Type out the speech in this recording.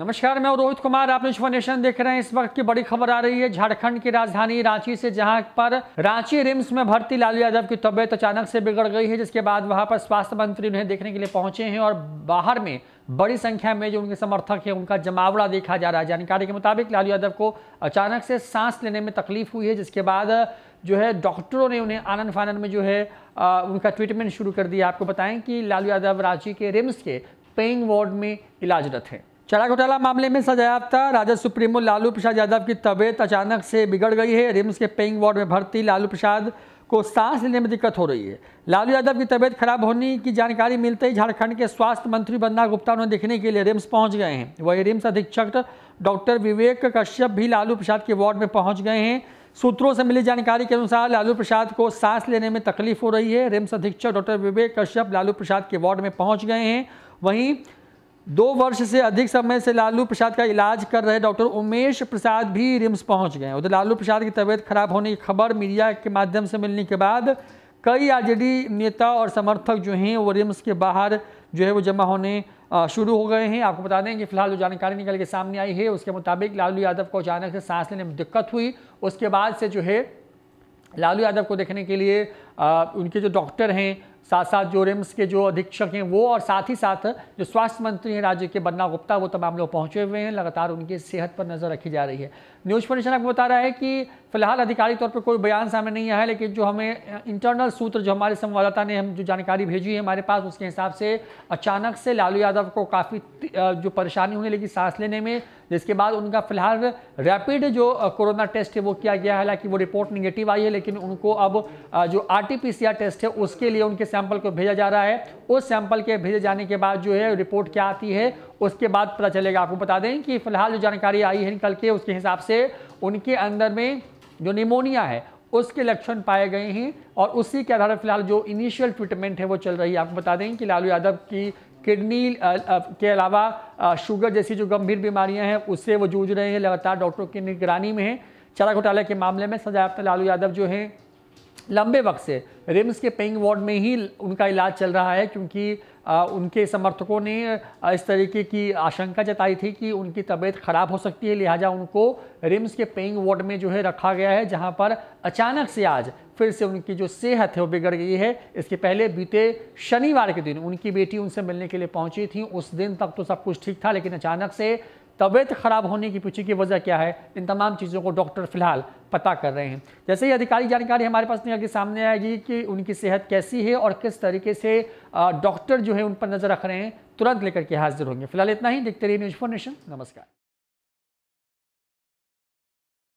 नमस्कार मैं रोहित कुमार आप निश्व नेशन देख रहे हैं इस वक्त की बड़ी खबर आ रही है झारखंड की राजधानी रांची से जहां पर रांची रिम्स में भर्ती लालू यादव की तबीयत अचानक से बिगड़ गई है जिसके बाद वहां पर स्वास्थ्य मंत्री उन्हें देखने के लिए पहुंचे हैं और बाहर में बड़ी संख्या में जो उनके समर्थक है उनका जमावड़ा देखा जा रहा है जानकारी के मुताबिक लालू यादव को अचानक से सांस लेने में तकलीफ हुई है जिसके बाद जो है डॉक्टरों ने उन्हें आनंद फानंद में जो है उनका ट्रीटमेंट शुरू कर दिया आपको बताएं कि लालू यादव रांची के रिम्स के पेइंग वार्ड में इलाजरत हैं चारा घोटाला मामले में सजायाफ्ता राजद सुप्रीमो लालू प्रसाद यादव की तबीयत अचानक से बिगड़ गई है रिम्स के पेइंग वार्ड में भर्ती लालू प्रसाद को सांस लेने में दिक्कत हो रही है लालू यादव की तबीयत खराब होने की जानकारी मिलते ही झारखंड के स्वास्थ्य मंत्री बन्ना गुप्ता उन्हें देखने के लिए रिम्स पहुंच गए हैं वहीं रिम्स अधीक्षक डॉक्टर विवेक कश्यप भी लालू प्रसाद के वार्ड में पहुंच गए हैं सूत्रों से मिली जानकारी के अनुसार लालू प्रसाद को सांस लेने में तकलीफ हो रही है रिम्स अधीक्षक डॉक्टर विवेक कश्यप लालू प्रसाद के वार्ड में पहुँच गए हैं वहीं दो वर्ष से अधिक समय से लालू प्रसाद का इलाज कर रहे डॉक्टर उमेश प्रसाद भी रिम्स पहुंच गए उधर लालू प्रसाद की तबीयत खराब होने की खबर मीडिया के माध्यम से मिलने के बाद कई आरजेडी नेता और समर्थक जो हैं वो रिम्स के बाहर जो है वो जमा होने शुरू हो गए हैं आपको बता दें कि फिलहाल जो जानकारी निकल के सामने आई है उसके मुताबिक लालू यादव को अचानक से सांस लेने में दिक्कत हुई उसके बाद से जो है लालू यादव को देखने के लिए आ, उनके जो डॉक्टर हैं साथ साथ जो रिम्स के जो अधीक्षक हैं वो और साथ ही साथ जो स्वास्थ्य मंत्री हैं राज्य के बन्ना गुप्ता वो तमाम लोग पहुंचे हुए हैं लगातार उनकी सेहत पर नज़र रखी जा रही है न्यूज़ परिषद आपको बता रहा है कि फिलहाल आधिकारिक तौर पर कोई बयान सामने नहीं आया है लेकिन जो हमें इंटरनल सूत्र जो हमारे संवाददाता ने हम जो जानकारी भेजी है हमारे पास उसके हिसाब से अचानक से लालू यादव को काफ़ी जो परेशानी होने लगी सांस लेने में जिसके बाद उनका फिलहाल रैपिड जो कोरोना टेस्ट है वो किया गया है हालांकि वो रिपोर्ट निगेटिव आई है लेकिन उनको अब जो आर टेस्ट है उसके लिए उनके सैंपल को भेजा जा रहा है उस सैंपल के भेजे जाने के बाद जो है रिपोर्ट क्या आती है उसके बाद पता चलेगा आपको बता दें कि फिलहाल जो जानकारी आई है निकल के उसके हिसाब से उनके अंदर में जो निमोनिया है उसके लक्षण पाए गए हैं और उसी के आधार पर फिलहाल जो इनिशियल ट्रीटमेंट है वो चल रही है आपको बता दें कि लालू यादव की किडनी के अलावा शुगर जैसी जो गंभीर बीमारियां हैं उससे वो जूझ रहे हैं लगातार डॉक्टरों की निगरानी में हैं चारा घोटाले के मामले में सजायाफ्ता लालू यादव जो हैं लंबे वक्त से रिम्स के पेइंग वार्ड में ही उनका इलाज चल रहा है क्योंकि उनके समर्थकों ने इस तरीके की आशंका जताई थी कि उनकी तबीयत खराब हो सकती है लिहाजा उनको रिम्स के पेइंग वार्ड में जो है रखा गया है जहां पर अचानक से आज फिर से उनकी जो सेहत है वो बिगड़ गई है इसके पहले बीते शनिवार के दिन उनकी बेटी उनसे मिलने के लिए पहुंची थी उस दिन तक तो सब कुछ ठीक था लेकिन अचानक से तबीयत खराब होने की पूछी की वजह क्या है इन तमाम चीज़ों को डॉक्टर फिलहाल पता कर रहे हैं जैसे ही अधिकारी जानकारी हमारे पास निकल के सामने आएगी कि उनकी सेहत कैसी है और किस तरीके से डॉक्टर जो है उन पर नज़र रख रहे हैं तुरंत लेकर के हाजिर होंगे फिलहाल इतना ही देखते रहिए न्यूज फॉर नेशन नमस्कार